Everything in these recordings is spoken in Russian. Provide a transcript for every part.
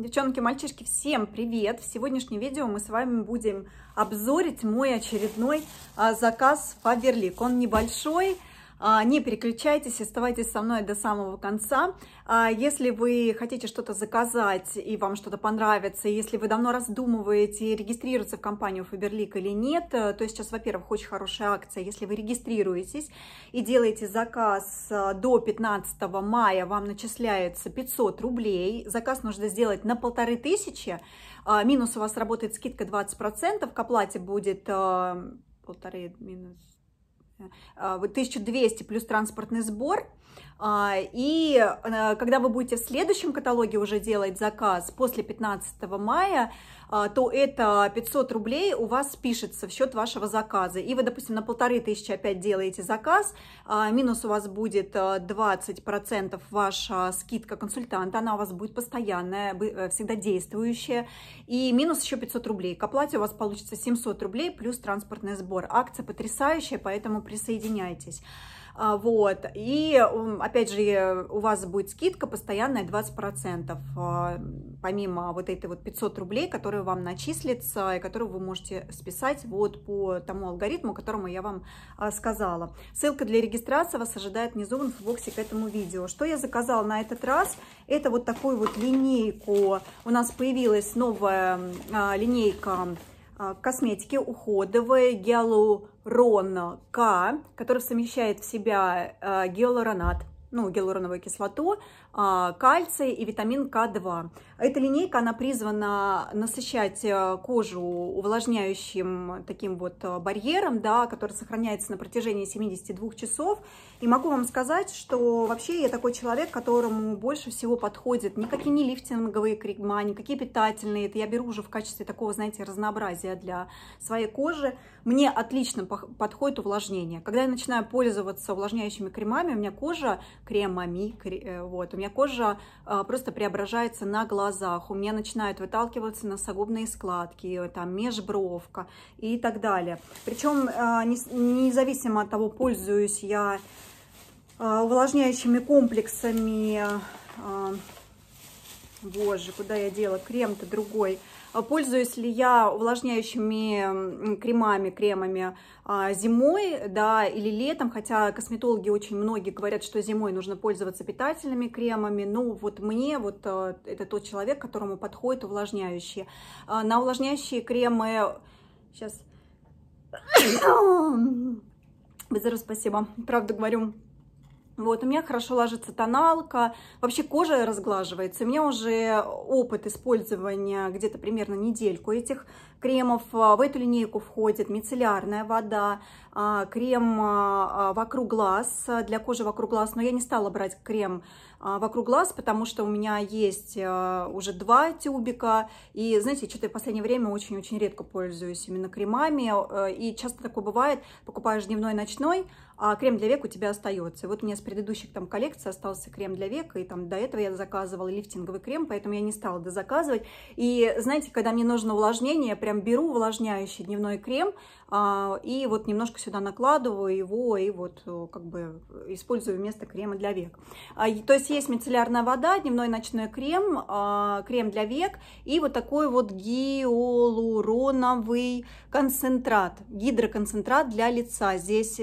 Девчонки, мальчишки, всем привет! В сегодняшнем видео мы с вами будем обзорить мой очередной а, заказ по Верлик. Он небольшой, а, не переключайтесь, оставайтесь со мной до самого конца. А, если вы хотите что-то заказать и вам что-то понравится, если вы давно раздумываете, регистрироваться в компанию Faberlic или нет, э, то сейчас, во-первых, очень хорошая акция. Если вы регистрируетесь и делаете заказ э, до 15 мая, вам начисляется 500 рублей. Заказ нужно сделать на полторы тысячи. А, минус у вас работает скидка 20%, к оплате будет э, полторы минус 1200 э, плюс транспортный сбор а, и э, когда вы будете в следующем каталоге уже делать заказ после 15 мая, а, то это 500 рублей у вас спишется в счет вашего заказа. И вы, допустим, на полторы тысячи опять делаете заказ, а, минус у вас будет 20% э, ваша скидка консультанта, она у вас будет постоянная, э, всегда действующая, и минус еще 500 рублей. К оплате у вас получится 700 рублей плюс транспортный сбор. Акция потрясающая, поэтому присоединяйтесь. А, вот. И, опять же, у вас будет скидка постоянная 20%, а, помимо вот этой вот 500 рублей, которые вам начислится и которую вы можете списать вот по тому алгоритму, которому я вам а, сказала. Ссылка для регистрации вас ожидает внизу в инфобоксе к этому видео. Что я заказала на этот раз? Это вот такую вот линейку. У нас появилась новая линейка а, косметики уходовые гиалурон К, который совмещает в себя а, гиалуронат, ну, гиалуроновую кислоту, а, кальций и витамин К2. Эта линейка, она призвана насыщать э, кожу увлажняющим таким вот э, барьером, да, который сохраняется на протяжении 72 часов. И могу вам сказать, что вообще я такой человек, которому больше всего подходит никакие не лифтинговые крема, никакие питательные. Это я беру уже в качестве такого, знаете, разнообразия для своей кожи. Мне отлично подходит увлажнение. Когда я начинаю пользоваться увлажняющими кремами, у меня кожа крем Мами, э, вот, у меня кожа э, просто преображается на глазах, у меня начинают выталкиваться носогубные складки, там, межбровка и так далее. Причем, э, независимо от того, пользуюсь я увлажняющими комплексами, боже, куда я дела, крем-то другой, а, пользуюсь ли я увлажняющими кремами, кремами а, зимой, да, или летом, хотя косметологи очень многие говорят, что зимой нужно пользоваться питательными кремами, ну, вот мне, вот а, это тот человек, которому подходят увлажняющие. На увлажняющие кремы, сейчас, Безеру спасибо, правда говорю, вот, у меня хорошо ложится тоналка, вообще кожа разглаживается. У меня уже опыт использования где-то примерно недельку этих кремов. А, в эту линейку входит мицеллярная вода, а, крем а, вокруг глаз, для кожи вокруг глаз. Но я не стала брать крем вокруг глаз, потому что у меня есть уже два тюбика. И, знаете, что-то я в последнее время очень-очень редко пользуюсь именно кремами. И часто такое бывает, покупаешь дневной-ночной, а крем для век у тебя остается. И вот у меня с предыдущих там коллекций остался крем для века, и там до этого я заказывала лифтинговый крем, поэтому я не стала дозаказывать. И знаете, когда мне нужно увлажнение, я прям беру увлажняющий дневной крем, а, и вот немножко сюда накладываю его, и вот э, как бы использую вместо крема для век. А, и, то есть есть мицеллярная вода, дневной ночной крем, а, крем для век, и вот такой вот гиалуроновый концентрат, гидроконцентрат для лица. Здесь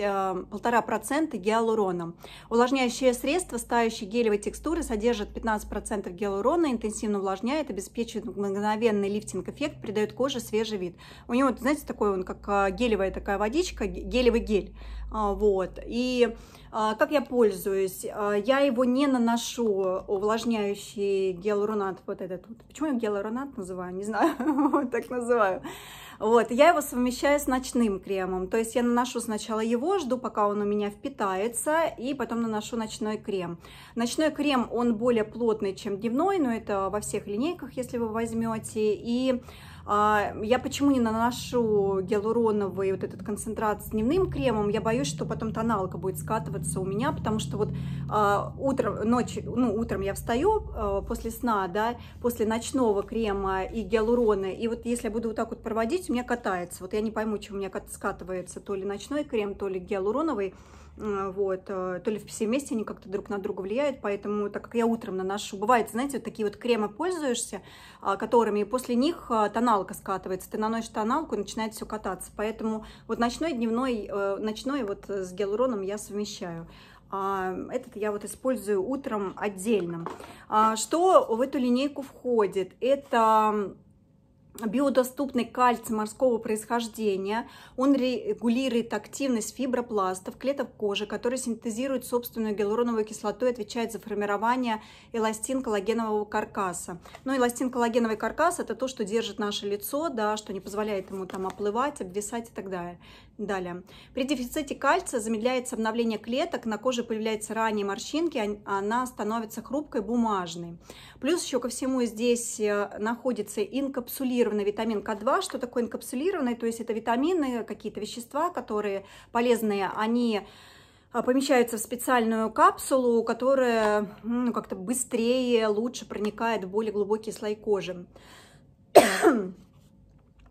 полтора э, 1,5% гиалуроном. Увлажняющее средство, стающие гелевой текстуры, содержит 15% гиалурона, интенсивно увлажняет, обеспечивает мгновенный лифтинг-эффект, придает коже свежий вид. У него, знаете, такой он, как а, гелевая такая водичка, гелевый гель. А, вот. И а, как я пользуюсь? Я его не наношу, увлажняющий гиалуронат, вот этот вот. Почему я гиалуронат называю? Не знаю, так называю. Вот, я его совмещаю с ночным кремом. То есть я наношу сначала его, жду, пока он у меня впитается, и потом наношу ночной крем. Ночной крем, он более плотный, чем дневной, но это во всех линейках, если вы возьмете. И а, я почему не наношу гиалуроновый вот этот концентрат с дневным кремом? Я боюсь, что потом тоналка будет скатываться у меня, потому что вот а, утром, ночью, ну, утром я встаю а, после сна, да, после ночного крема и гиалурона, и вот если я буду вот так вот проводить, у меня катается. Вот я не пойму, чем у меня скатывается, то ли ночной крем, то ли гиалуроновый вот, то ли все вместе они как-то друг на друга влияют, поэтому, так как я утром наношу, бывает, знаете, вот такие вот кремы пользуешься, которыми, после них тонал тоналка скатывается. Ты наносишь тоналку и начинает все кататься. Поэтому вот ночной, дневной, э, ночной вот с гиалуроном я совмещаю. А, этот я вот использую утром отдельным. А, что в эту линейку входит? Это биодоступный кальций морского происхождения. Он регулирует активность фибропластов, клеток кожи, которые синтезируют собственную гиалуроновую кислоту и отвечают за формирование эластин-коллагенового каркаса. Но ну, эластин-коллагеновый каркас – это то, что держит наше лицо, да, что не позволяет ему там оплывать, обвисать и так далее. Далее. При дефиците кальция замедляется обновление клеток, на коже появляются ранние морщинки, она становится хрупкой, бумажной. Плюс еще ко всему здесь э, находится инкапсулирование инкапсулированный витамин К2. Что такое инкапсулированный? То есть это витамины, какие-то вещества, которые полезные, они а, помещаются в специальную капсулу, которая ну, как-то быстрее, лучше проникает в более глубокие слои кожи.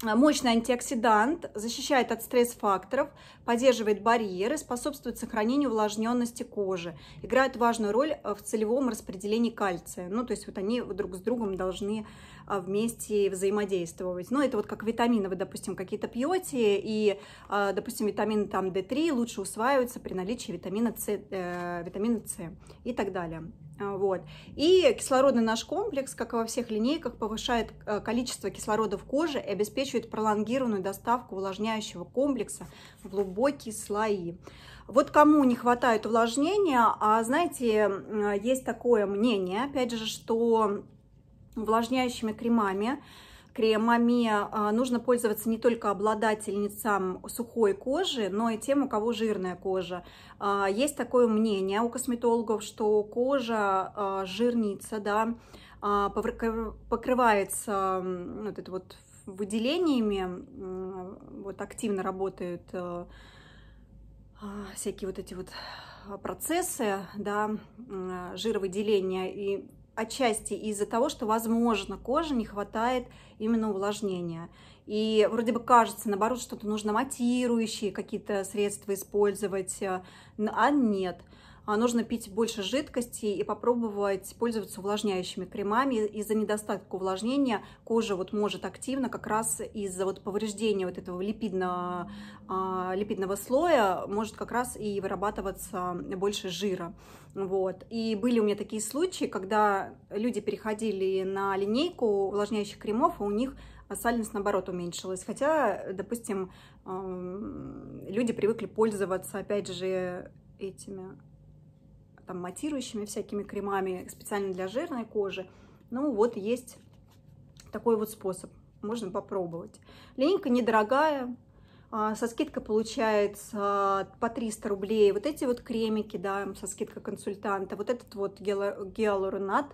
Э, мощный антиоксидант, защищает от стресс-факторов, поддерживает барьеры, способствует сохранению увлажненности кожи, играет важную роль э, в целевом распределении кальция. Ну, то есть вот они друг с другом должны э, вместе взаимодействовать. Ну, это вот как витамины вы, допустим, какие-то пьете, и, допустим, витамин там D3 лучше усваивается при наличии витамина С, э, витамина С и так далее. А, вот. И кислородный наш комплекс, как и во всех линейках, повышает э, количество кислорода в коже и обеспечивает пролонгированную доставку увлажняющего комплекса в глубокие слои. Вот кому не хватает увлажнения, а знаете, есть такое мнение, опять же, что увлажняющими кремами кремами а, нужно пользоваться не только обладательницам сухой кожи, но и тем, у кого жирная кожа. А, есть такое мнение у косметологов, что кожа а, жирнится, да, покрывается вот это вот выделениями, вот активно работают всякие вот эти вот процессы, да, жировыделения, и отчасти из-за того, что, возможно, коже не хватает именно увлажнения. И вроде бы кажется, наоборот, что-то нужно матирующие какие-то средства использовать, э, а нет – а нужно пить больше жидкости и попробовать пользоваться увлажняющими кремами. Из-за недостатка увлажнения кожа вот может активно как раз из-за вот повреждения вот этого липидного, а, липидного слоя может как раз и вырабатываться больше жира. Вот. И были у меня такие случаи, когда люди переходили на линейку увлажняющих кремов, и а у них сальность, наоборот, уменьшилась. Хотя, допустим, люди привыкли пользоваться, опять же, этими там матирующими всякими кремами специально для жирной кожи. Ну вот есть такой вот способ, можно попробовать. Линейка недорогая, а, со скидкой получается а, по 300 рублей. Вот эти вот кремики, да, со скидкой консультанта. Вот этот вот гиалуронат,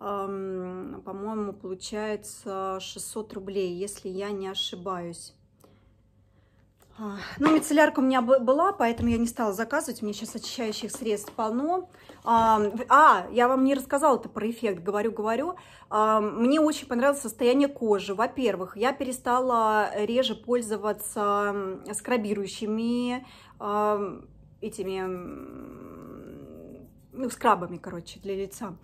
по-моему, получается 600 рублей, если я не ошибаюсь. А, ну, мицеллярка у меня была, поэтому я не стала заказывать. У меня сейчас очищающих средств полно. А, а я вам не рассказала это про эффект, говорю-говорю. А, мне очень понравилось состояние кожи. Во-первых, я перестала реже пользоваться скрабирующими этими ну, скрабами, короче, для лица.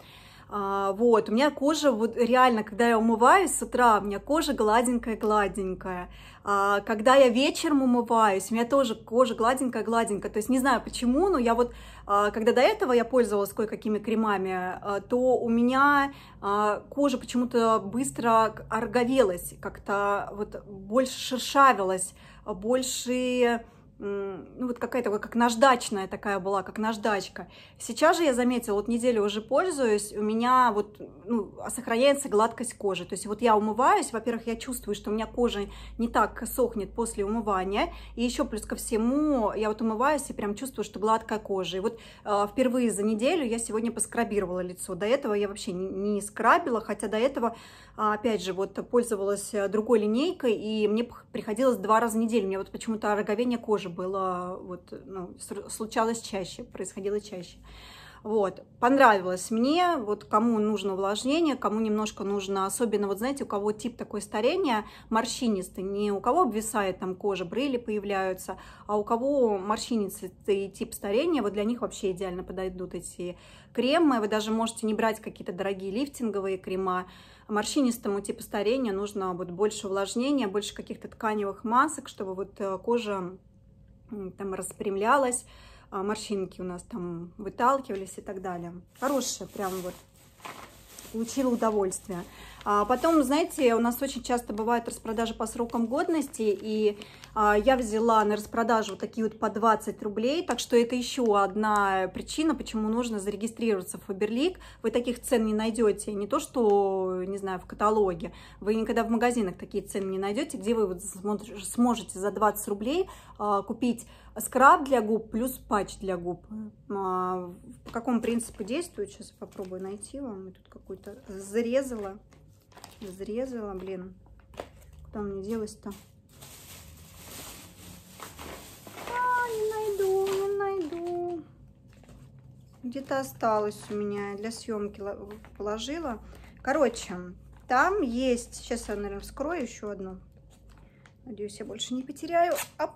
А, вот, у меня кожа, вот реально, когда я умываюсь с утра, у меня кожа гладенькая-гладенькая. А, когда я вечером умываюсь, у меня тоже кожа гладенькая-гладенькая. То есть не знаю почему, но я вот, а, когда до этого я пользовалась кое-какими кремами, а, то у меня а, кожа почему-то быстро орговелась, как-то вот больше шершавилась, больше ну вот какая-то как наждачная такая была, как наждачка. Сейчас же я заметила, вот неделю уже пользуюсь, у меня вот ну, а сохраняется гладкость кожи. То есть вот я умываюсь, во-первых, я чувствую, что у меня кожа не так сохнет после умывания. И еще плюс ко всему, я вот умываюсь и прям чувствую, что гладкая кожа. И вот э, впервые за неделю я сегодня поскрабировала лицо. До этого я вообще не, не скрабила, хотя до этого, а, опять же, вот пользовалась э, другой линейкой, и мне приходилось два раза в неделю. У меня вот почему-то роговение кожи было, вот, ну, случалось чаще, происходило чаще. Вот, понравилось мне, вот кому нужно увлажнение, кому немножко нужно, особенно, вот знаете, у кого тип такой старения морщинистый, не у кого обвисает там кожа, брыли появляются, а у кого морщинистый тип старения, вот для них вообще идеально подойдут эти кремы, вы даже можете не брать какие-то дорогие лифтинговые крема, морщинистому типу старения нужно вот больше увлажнения, больше каких-то тканевых масок, чтобы вот э, кожа там распрямлялась, а, морщинки у нас там выталкивались и так далее. Хорошая прям вот получила удовольствие. А потом, знаете, у нас очень часто бывают распродажи по срокам годности, и а, я взяла на распродажу такие вот по 20 рублей, так что это еще одна причина, почему нужно зарегистрироваться в Фаберлик. Вы таких цен не найдете, не то что, не знаю, в каталоге. Вы никогда в магазинах такие цены не найдете, где вы вот сможете за 20 рублей а, купить скраб для губ плюс патч для губ. А, по какому принципу действует? Сейчас попробую найти вам. Я тут какую-то зарезала. Зарезала, блин. Куда мне делось-то? где-то осталось у меня, для съемки положила. Короче, там есть, сейчас я, наверное, вскрою еще одну. Надеюсь, я больше не потеряю. Оп!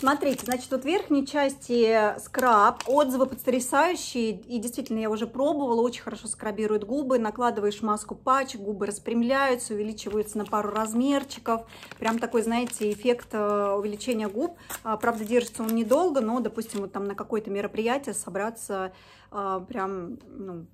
Смотрите, значит, вот в верхней части э, скраб, отзывы потрясающие, и действительно, я уже пробовала, очень хорошо скрабирует губы, накладываешь маску патч, губы распрямляются, увеличиваются на пару размерчиков, прям такой, знаете, эффект э, увеличения губ, а, правда, держится он недолго, но, допустим, вот там на какое-то мероприятие собраться э, прям, ну,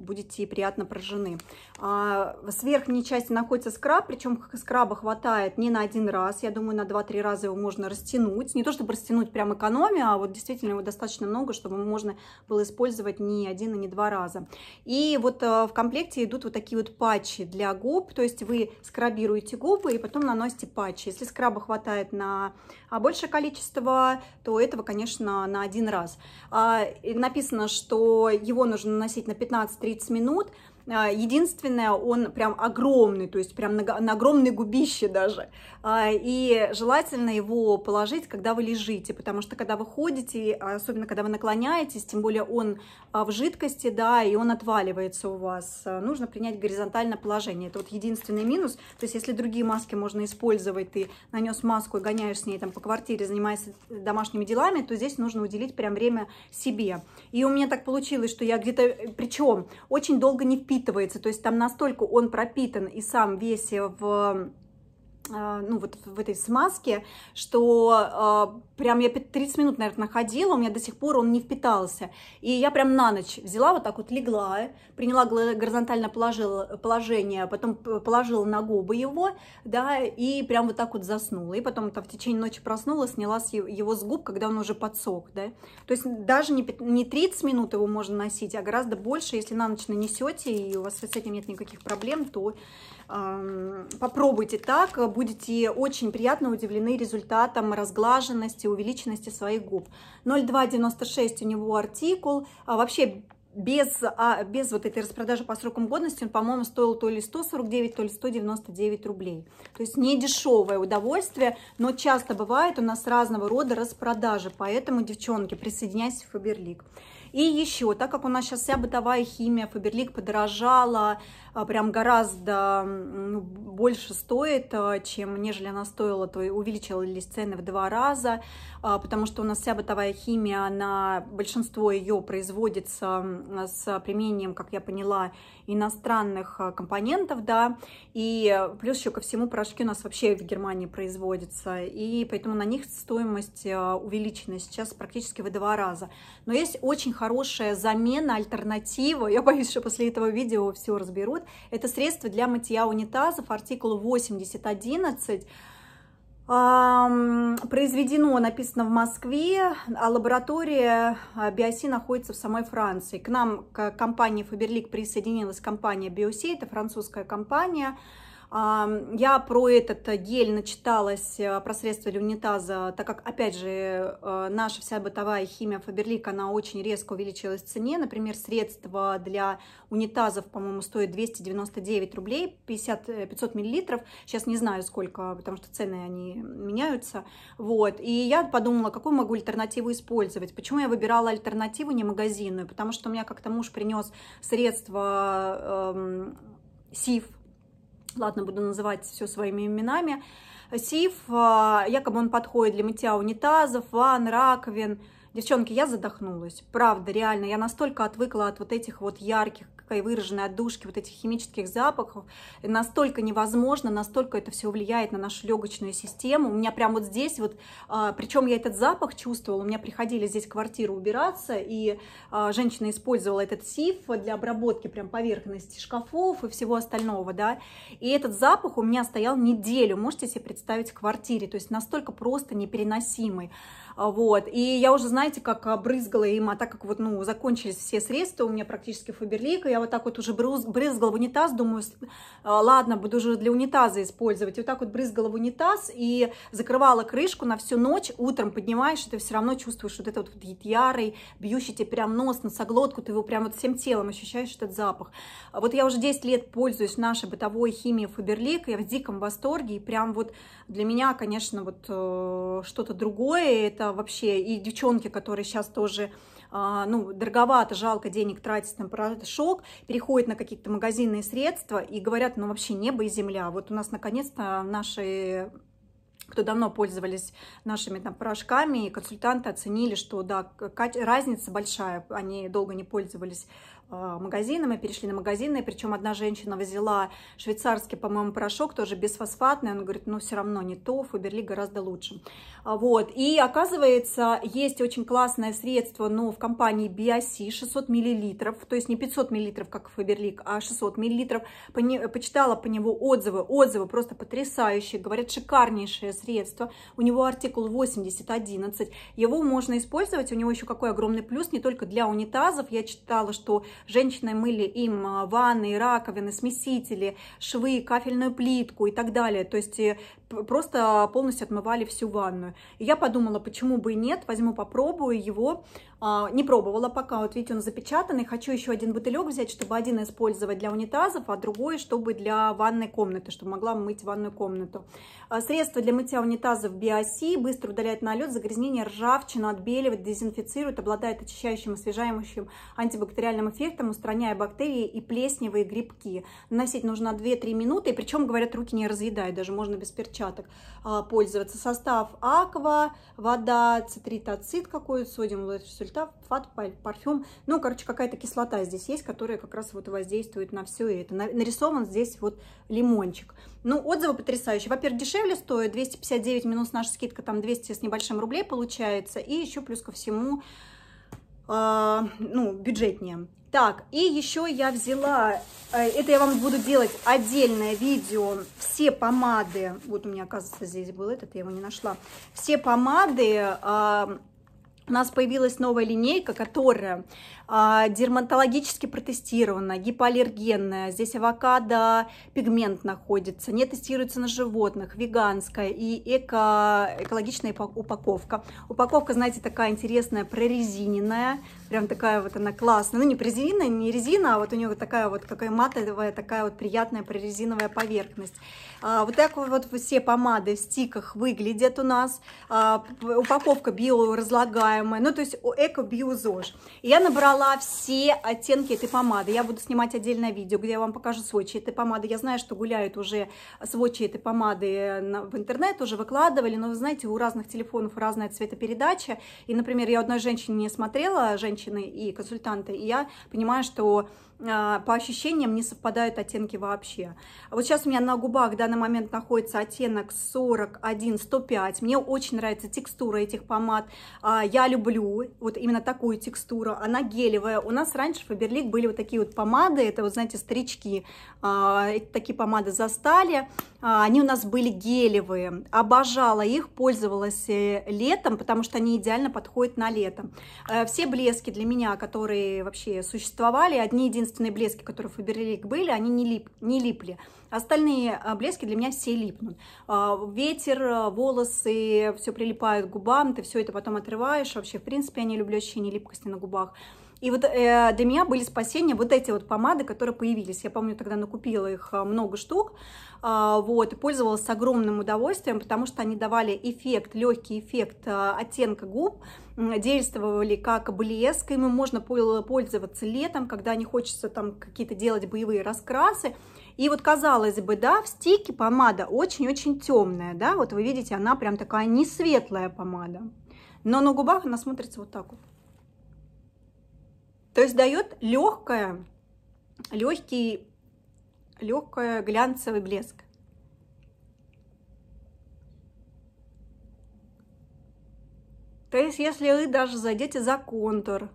будете приятно прожжены. А, с верхней части находится скраб, причем скраба хватает не на один раз. Я думаю, на 2-3 раза его можно растянуть. Не то, чтобы растянуть прям экономия, а вот действительно его достаточно много, чтобы можно было использовать не один и не два раза. И вот э, в комплекте идут вот такие вот патчи для губ. То есть вы скрабируете губы и потом наносите патчи. Если скраба хватает на а, большее количество, то этого, конечно, на один раз. А, написано, что его нужно наносить на 15-30 30 минут а, единственное, он прям огромный, то есть прям на, на огромной губище даже. А, и желательно его положить, когда вы лежите, потому что когда вы ходите, особенно когда вы наклоняетесь, тем более он а, в жидкости, да, и он отваливается у вас. Нужно принять горизонтальное положение. Это вот единственный минус. То есть если другие маски можно использовать, ты нанес маску и гоняешь с ней там по квартире, занимаешься домашними делами, то здесь нужно уделить прям время себе. И у меня так получилось, что я где-то, причем очень долго не вписывалась впитывается, то есть там настолько он пропитан и сам весь э, в а, ну, вот в этой смазке, что а, прям я 30 минут, наверное, находила, у меня до сих пор он не впитался. И я прям на ночь взяла, вот так вот легла, приняла горизонтально положила, положение, потом положила на губы его, да, и прям вот так вот заснула. И потом там в течение ночи проснулась, сняла его с губ, когда он уже подсох, да. То есть даже не, не 30 минут его можно носить, а гораздо больше, если на ночь нанесете, и у вас с этим нет никаких проблем, то попробуйте так, будете очень приятно удивлены результатом разглаженности, увеличенности своих губ. 0,296 у него артикул, а вообще без, а, без вот этой распродажи по срокам годности он, по-моему, стоил то ли 149, то ли 199 рублей. То есть не дешевое удовольствие, но часто бывает у нас разного рода распродажи. Поэтому, девчонки, присоединяйтесь в Фаберлик. И еще, так как у нас сейчас вся бытовая химия, Фаберлик подорожала, а, прям гораздо ну, больше стоит, а, чем нежели она стоила, то увеличились цены в два раза, а, потому что у нас вся бытовая химия, она, большинство ее производится с применением, как я поняла, иностранных э, компонентов, да, и э, плюс еще ко всему порошки у нас вообще в Германии производятся, и поэтому на них стоимость э, увеличена сейчас практически в два раза. Но есть очень хорошая замена, альтернатива, я боюсь, что после этого видео все разберут, это средство для мытья унитазов, артикул 8011, произведено, написано в Москве, а лаборатория а, Биоси находится в самой Франции. К нам, к компании Фаберлик, присоединилась компания Биоси, это французская компания, я про этот э, гель начиталась э, про средства для унитаза, так как, опять же, э, наша вся бытовая химия Фаберлик, она очень резко увеличилась в цене. Например, средство для унитазов, по-моему, стоит 299 рублей, 50, 500 миллилитров. Сейчас не знаю сколько, потому что цены, они меняются. Вот. И я подумала, какую могу альтернативу использовать. Почему я выбирала альтернативу, не магазинную? Потому что у меня как-то муж принес средство эм, СИФ, ладно, буду называть все своими именами, сиф, а, якобы он подходит для мытья унитазов, ван, раковин. Девчонки, я задохнулась, правда, реально, я настолько отвыкла от вот этих вот ярких, яркой выраженной отдушки вот этих химических запахов настолько невозможно, настолько это все влияет на нашу легочную систему. У меня прям вот здесь вот, а, причем я этот запах чувствовала, у меня приходили здесь квартиру убираться, и а, женщина использовала этот сиф для обработки прям поверхности шкафов и всего остального, да, и этот запах у меня стоял неделю, можете себе представить, в квартире, то есть настолько просто непереносимый. А, вот. И я уже, знаете, как брызгала им, а так как вот, ну, закончились все средства, у меня практически фаберлик, и я вот так вот уже брызгала в унитаз, думаю, а, ладно, буду уже для унитаза использовать. И вот так вот брызгала в унитаз и закрывала крышку на всю ночь, утром поднимаешь, и ты все равно чувствуешь вот этот вот ярый, бьющий тебе прям нос, носоглотку, ты его прям вот всем телом ощущаешь этот запах. А вот я уже 10 лет пользуюсь нашей бытовой химией Фаберлик, я в диком восторге, и прям вот для меня, конечно, вот э, что-то другое, это это вообще и девчонки, которые сейчас тоже а, ну, дороговато, жалко денег тратить на порошок, переходят на какие-то магазинные средства и говорят, ну, вообще небо и земля. Вот у нас, наконец-то, наши кто давно пользовались нашими там порошками, и консультанты оценили, что да, разница большая, они долго не пользовались а, магазины, мы перешли на магазины, причем одна женщина взяла швейцарский, по-моему, порошок, тоже безфосфатный, он говорит, ну все равно не то, Фаберли гораздо лучше. А, вот, и оказывается, есть очень классное средство, но в компании Биоси 600 миллилитров, то есть не 500 миллилитров, как Фаберлик, а 600 миллилитров, по почитала по него отзывы, отзывы просто потрясающие, говорят, шикарнейшее средство, у него артикул 8011, его можно использовать, у него еще какой огромный плюс, не только для унитазов, я читала, что Женщины мыли им э, ванны, раковины, смесители, швы, кафельную плитку и так далее. То есть э, просто полностью отмывали всю ванную. И я подумала, почему бы и нет, возьму, попробую его. А, не пробовала пока, вот видите, он запечатанный. Хочу еще один бутылек взять, чтобы один использовать для унитазов, а другой, чтобы для ванной комнаты, чтобы могла мыть ванную комнату. А, Средство для мытья унитазов Биоси быстро удаляет налет, загрязнение, ржавчину, отбеливает, дезинфицирует, обладает очищающим, освежающим антибактериальным эффектом, устраняя бактерии и плесневые грибки. Наносить нужно 2-3 минуты, и причем, говорят, руки не разъедают, даже можно без перчаток а, пользоваться. Состав аква, вода, цитритоцит какой-то, содиум, мультифильтат, фат, парфюм. Ну, короче, какая-то кислота здесь есть, которая как раз вот воздействует на все это. Нарисован здесь вот лимончик. Ну, отзывы потрясающие. Во-первых, дешевле стоит, 259 минус наша скидка, там 200 с небольшим рублей получается. И еще плюс ко всему, э, ну, бюджетнее. Так, и еще я взяла, э, это я вам буду делать отдельное видео, все помады, вот у меня, оказывается, здесь был этот, я его не нашла, все помады а, у нас появилась новая линейка, которая а, дерматологически протестированная гипоаллергенная, здесь авокадо, пигмент находится, не тестируется на животных, веганская и эко, экологичная упаковка. Упаковка, знаете, такая интересная, прорезиненная, прям такая вот она классная, ну не прорезиненная, не резина, а вот у нее такая вот, какая матовая, такая вот приятная прорезиновая поверхность. А, вот так вот все помады в стиках выглядят у нас. А, упаковка биоразлагаемая, ну то есть эко-биозож. Я набрала собрала все оттенки этой помады. Я буду снимать отдельное видео, где я вам покажу сводчи этой помады. Я знаю, что гуляют уже сводчи этой помады в интернет, уже выкладывали, но вы знаете, у разных телефонов разная цветопередача. И, например, я одной женщине не смотрела, женщины и консультанты, и я понимаю, что а, по ощущениям не совпадают оттенки вообще. Вот сейчас у меня на губах в данный момент находится оттенок 41-105. Мне очень нравится текстура этих помад. А, я люблю вот именно такую текстуру. Она гель затейливая. У нас раньше в Фаберлик были вот такие вот помады, это вот, знаете, старички, а, такие помады застали, а, они у нас были гелевые, обожала их, пользовалась э, летом, потому что они идеально подходят на лето. Э, все блески для меня, которые вообще существовали, одни единственные блески, которые в Фаберлик были, они не, лип, не липли. Остальные э, блески для меня все липнут. А, ветер, э, волосы, все прилипают к губам, ты все это потом отрываешь. Вообще, в принципе, я не люблю ощущение липкости на губах. И вот э, для меня были спасения вот эти вот помады, которые появились. Я помню, тогда накупила их много штук, вот, и пользовалась огромным удовольствием, потому что они давали эффект, легкий эффект оттенка губ, действовали как блеск, им можно пользоваться летом, когда не хочется там какие-то делать боевые раскрасы, и вот, казалось бы, да, в стике помада очень-очень темная, да, вот вы видите, она прям такая не светлая помада. Но на губах она смотрится вот так вот. То есть дает легкое, легкий, легкое глянцевый блеск. То есть, если вы даже зайдете за контур,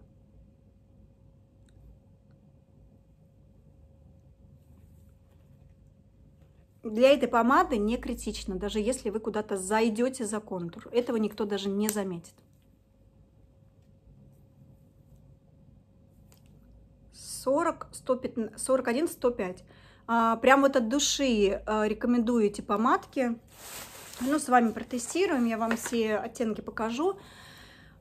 для этой помады не критично, даже если вы куда-то зайдете за контур. Этого никто даже не заметит. сорок сто один, сто пять. А, прям вот от души а, рекомендую эти помадки. Ну, с вами протестируем, я вам все оттенки покажу.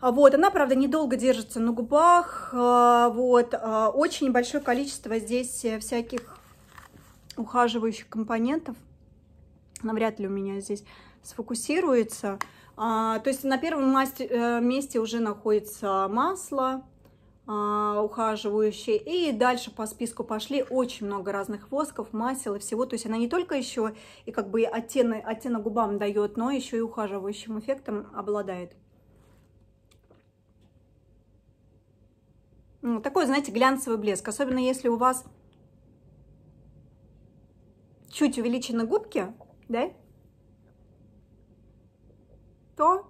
А, вот, она, правда, недолго держится на губах, вот, очень большое количество здесь всяких ухаживающих компонентов навряд ли у меня здесь сфокусируется. А, то есть на первом масте, э, месте уже находится масло а, ухаживающее. И дальше по списку пошли очень много разных восков, масел и всего. То есть она не только еще и как бы оттены оттенок губам дает, но еще и ухаживающим эффектом обладает. Ну, такой, знаете, глянцевый блеск. Особенно если у вас чуть увеличены губки, да, то,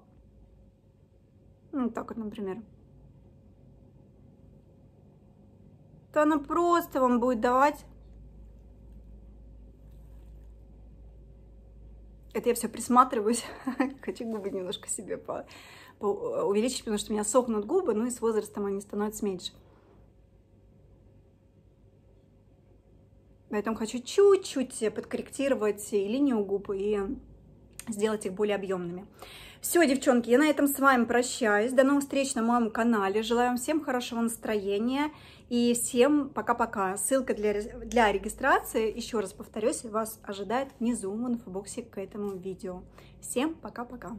ну, так вот, например, то она просто вам будет давать... Это я все присматриваюсь. Хочу губы немножко себе по, увеличить, потому что у меня сохнут губы, ну и с возрастом они становятся меньше. Поэтому хочу чуть-чуть подкорректировать и линию губ, и сделать их более объемными. Все, девчонки, я на этом с вами прощаюсь. До новых встреч на моем канале. Желаю вам всем хорошего настроения и всем пока-пока. Ссылка для, для регистрации, еще раз повторюсь, вас ожидает внизу в инфобоксе к этому видео. Всем пока-пока.